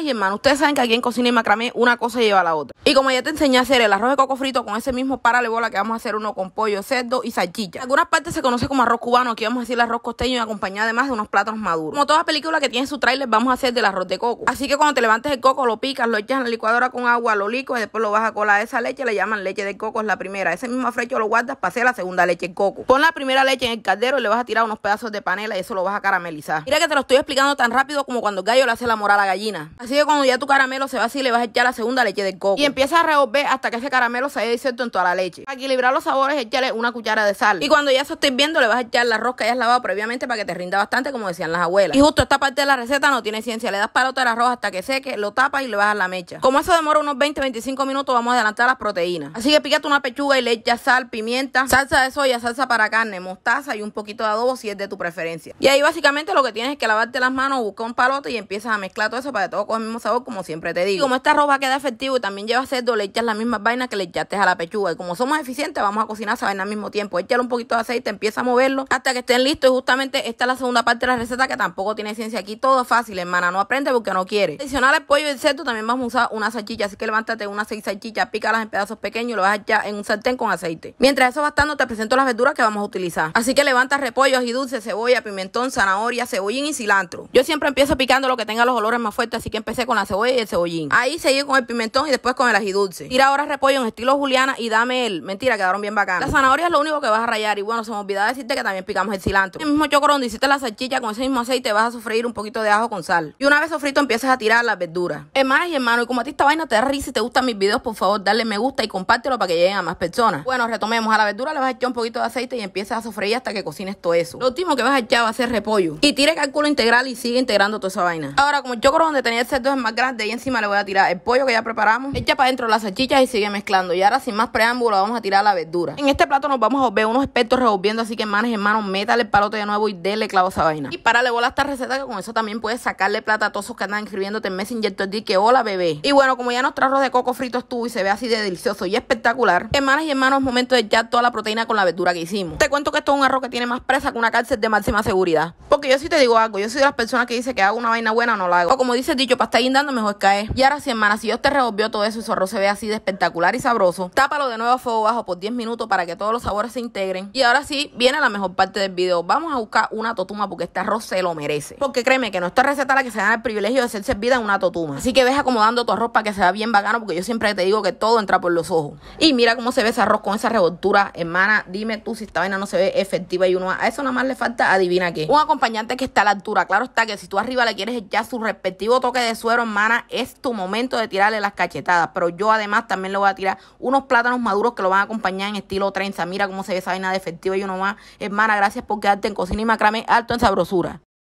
y hermanos, ustedes saben que aquí en Cocina y Macramé una cosa lleva a la otra. Y como ya te enseñé a hacer el arroz de coco frito con ese mismo bola que vamos a hacer uno con pollo, cerdo y salchicha. En algunas partes se conoce como arroz cubano, aquí vamos a decir arroz costeño y acompañado además de unos plátanos maduros. Como toda película que tiene su trailer vamos a hacer del arroz de coco. Así que cuando te levantes el coco, lo picas, lo echas en la licuadora con agua, lo licuas y después lo vas a colar. Esa leche le llaman leche de coco, es la primera. Ese mismo frecho lo guardas para hacer la segunda leche en coco. Pon la primera leche en el caldero y le vas a tirar unos pedazos de panela y eso lo vas a caramelizar. Mira que te lo estoy explicando tan rápido como cuando gallo le hace la morada a la gallina. Así que cuando ya tu caramelo se va así, le vas a echar la segunda leche de coco. Y empieza a revolver hasta que ese caramelo se haya disuelto en toda la leche. Para equilibrar los sabores, échale una cuchara de sal. Y cuando ya se esté viendo, le vas a echar la arroz que hayas lavado previamente para que te rinda bastante, como decían las abuelas. Y justo esta parte de la receta no tiene ciencia. Le das palote al arroz hasta que seque, lo tapas y le bajas la mecha. Como eso demora unos 20-25 minutos, vamos a adelantar las proteínas. Así que pícate una pechuga y le echas sal, pimienta, salsa de soya, salsa para carne, mostaza y un poquito de adobo si es de tu preferencia. Y ahí básicamente lo que tienes es que lavarte las manos, buscar un palote y empiezas a mezclar todo eso para que el mismo sabor, como siempre te digo. Y como esta ropa queda efectivo y también lleva cerdo, le echas las mismas vainas que le echaste a la pechuga. Y como somos eficientes, vamos a cocinar esa vaina al mismo tiempo. Échale un poquito de aceite, empieza a moverlo hasta que estén listos. Y justamente esta es la segunda parte de la receta que tampoco tiene ciencia aquí. Todo fácil, hermana. No aprende porque no quiere. Adicional pollo y el cerdo, también vamos a usar una salchicha. Así que levántate unas seis salchichas, pícalas en pedazos pequeños y lo vas a echar en un sartén con aceite. Mientras eso va estando, te presento las verduras que vamos a utilizar. Así que levanta repollos y dulce, cebolla, pimentón, zanahoria, cebollín y cilantro. Yo siempre empiezo picando lo que tenga los olores más fuertes, así que empecé con la cebolla y el cebollín. Ahí seguí con el pimentón y después con el ají dulce. Tira ahora repollo en estilo juliana y dame el. Mentira, quedaron bien bacanas. La zanahoria es lo único que vas a rayar. Y bueno, se me olvidaba decirte que también picamos el cilantro. el mismo chocorón donde hiciste la salchicha con ese mismo aceite vas a sofreír un poquito de ajo con sal. Y una vez sofrito empiezas a tirar las verduras. Hermanas y hermano, y como a ti esta vaina te da risa y te gustan mis videos, por favor, dale me gusta y compártelo para que lleguen a más personas. Bueno, retomemos. A la verdura le vas a echar un poquito de aceite y empiezas a sofreír hasta que cocines todo eso. Lo último que vas a echar va a ser repollo. Y tire cálculo integral y sigue integrando toda esa vaina. Ahora, como el chocorón donde tenía hacer este dos más grande y encima le voy a tirar el pollo que ya preparamos. Echa para adentro las salchichas y sigue mezclando. Y ahora sin más preámbulo vamos a tirar la verdura. En este plato nos vamos a ver unos expertos revolviendo, así que y hermanos, métale el palote de nuevo y dele clavo esa vaina. Y para bola esta receta que con eso también puedes sacarle plata a todos esos que andan escribiéndote en Messenger todo el día que hola bebé. Y bueno, como ya nuestro arroz de coco frito estuvo y se ve así de delicioso y espectacular, hermanas y hermanos, momento de echar toda la proteína con la verdura que hicimos. Te cuento que esto es un arroz que tiene más presa que una cárcel de máxima seguridad. Porque yo si te digo algo, yo soy de las personas que dice que hago una vaina buena no la hago. como dice dicho, está guindando, mejor cae. Y ahora sí, si yo te revolvió todo eso y su arroz se ve así de espectacular y sabroso, tápalo de nuevo a fuego bajo por 10 minutos para que todos los sabores se integren. Y ahora sí, viene la mejor parte del video. Vamos a buscar una totuma porque este arroz se lo merece. Porque créeme que nuestra está receta la que se da el privilegio de ser servida en una totuma. Así que ves acomodando tu arroz para que se vea bien bacano porque yo siempre te digo que todo entra por los ojos. Y mira cómo se ve ese arroz con esa revoltura, hermana. Dime tú si esta vaina no se ve efectiva y uno a eso nada más le falta adivina qué. Un acompañante que está a la altura. Claro está que si tú arriba le quieres echar su respectivo toque de suero, hermana, es tu momento de tirarle las cachetadas. Pero yo además también le voy a tirar unos plátanos maduros que lo van a acompañar en estilo trenza. Mira cómo se ve esa vaina defectiva y uno más. Hermana, gracias por quedarte en cocina y macrame alto en sabrosura.